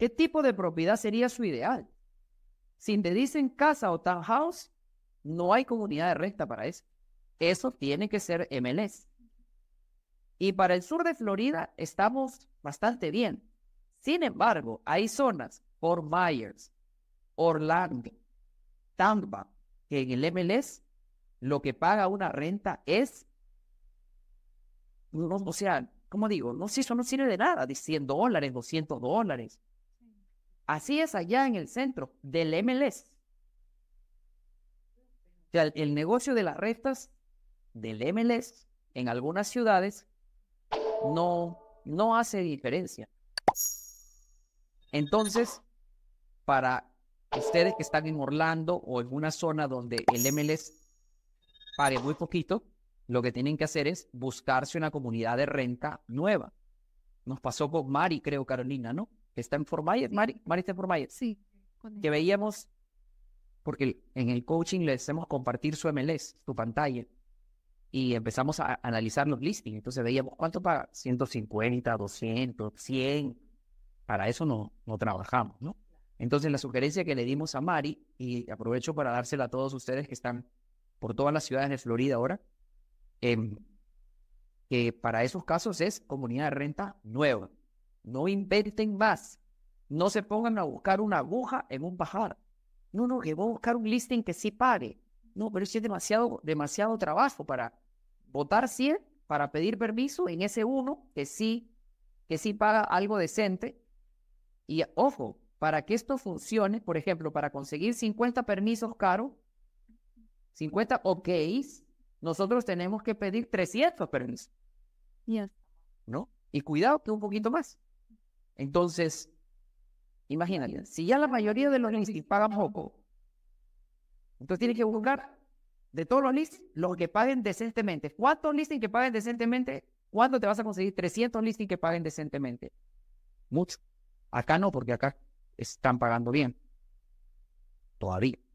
¿Qué tipo de propiedad sería su ideal? Si te dicen casa o townhouse, no hay comunidad de renta para eso. Eso tiene que ser MLS. Y para el sur de Florida estamos bastante bien. Sin embargo, hay zonas, Fort Myers, Orlando, Tampa, que en el MLS lo que paga una renta es, no, o sea, como digo, no, eso no sirve de nada, de 100 dólares, 200 dólares, Así es allá en el centro del MLS. O sea, el negocio de las rentas del MLS en algunas ciudades no, no hace diferencia. Entonces, para ustedes que están en Orlando o en una zona donde el MLS pare muy poquito, lo que tienen que hacer es buscarse una comunidad de renta nueva. Nos pasó con Mari, creo, Carolina, ¿no? está en Fort Mari, Mari está en Fort Sí. Que veíamos, porque en el coaching le hacemos compartir su MLS, su pantalla, y empezamos a analizar los listings. Entonces veíamos cuánto paga, 150, 200, 100. Para eso no, no trabajamos, ¿no? Entonces la sugerencia que le dimos a Mari, y aprovecho para dársela a todos ustedes que están por todas las ciudades de Florida ahora, em, que para esos casos es comunidad de renta nueva. No invierten más. No se pongan a buscar una aguja en un pajar. No, no, que voy a buscar un listing que sí pague. No, pero si es demasiado, demasiado trabajo para votar 100, para pedir permiso en ese uno que sí, que sí paga algo decente. Y ojo, para que esto funcione, por ejemplo, para conseguir 50 permisos caros, 50 OKs, nosotros tenemos que pedir 300 permisos. ¿No? Y cuidado que un poquito más. Entonces, imagínate, si ya la mayoría de los listings pagan poco, entonces tienes que buscar de todos los listings los que paguen decentemente. ¿Cuántos listings que paguen decentemente? ¿Cuándo te vas a conseguir 300 listings que paguen decentemente? Mucho. Acá no, porque acá están pagando bien. Todavía.